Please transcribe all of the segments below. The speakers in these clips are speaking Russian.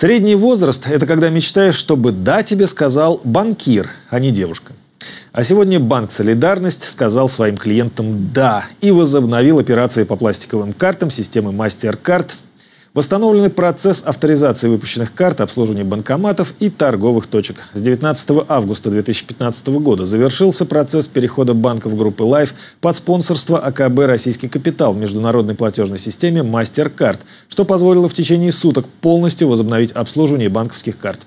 Средний возраст – это когда мечтаешь, чтобы «да» тебе сказал банкир, а не девушка. А сегодня банк «Солидарность» сказал своим клиентам «да» и возобновил операции по пластиковым картам системы MasterCard – Восстановлены процесс авторизации выпущенных карт, обслуживания банкоматов и торговых точек. С 19 августа 2015 года завершился процесс перехода банков группы Life под спонсорство АКБ «Российский капитал» в международной платежной системе MasterCard, что позволило в течение суток полностью возобновить обслуживание банковских карт.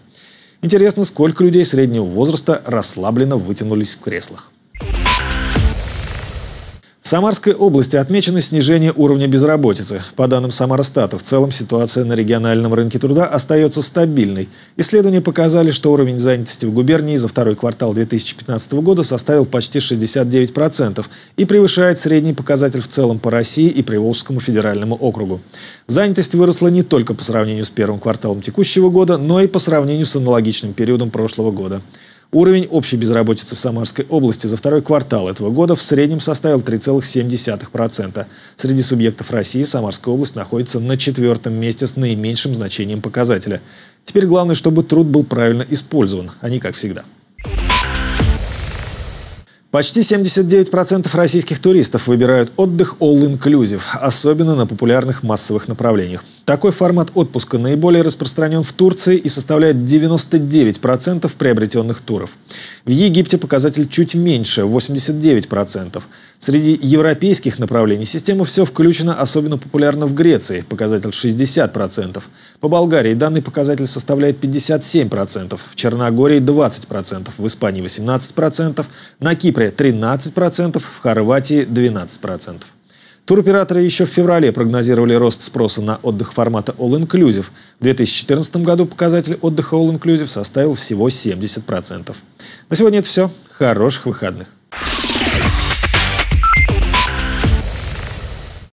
Интересно, сколько людей среднего возраста расслабленно вытянулись в креслах. Самарской области отмечено снижение уровня безработицы. По данным Самарстата, в целом ситуация на региональном рынке труда остается стабильной. Исследования показали, что уровень занятости в губернии за второй квартал 2015 года составил почти 69% и превышает средний показатель в целом по России и Приволжскому федеральному округу. Занятость выросла не только по сравнению с первым кварталом текущего года, но и по сравнению с аналогичным периодом прошлого года. Уровень общей безработицы в Самарской области за второй квартал этого года в среднем составил 3,7%. Среди субъектов России Самарская область находится на четвертом месте с наименьшим значением показателя. Теперь главное, чтобы труд был правильно использован, а не как всегда. Почти 79% российских туристов выбирают отдых all-inclusive, особенно на популярных массовых направлениях. Такой формат отпуска наиболее распространен в Турции и составляет 99% приобретенных туров. В Египте показатель чуть меньше – 89%. Среди европейских направлений система «Все включено» особенно популярна в Греции – показатель 60%. По Болгарии данный показатель составляет 57%, в Черногории – 20%, в Испании – 18%, на Кипре Кипре 13%, в Хорватии 12%. Туроператоры еще в феврале прогнозировали рост спроса на отдых формата All Inclusive. В 2014 году показатель отдыха All Inclusive составил всего 70%. На сегодня это все. Хороших выходных.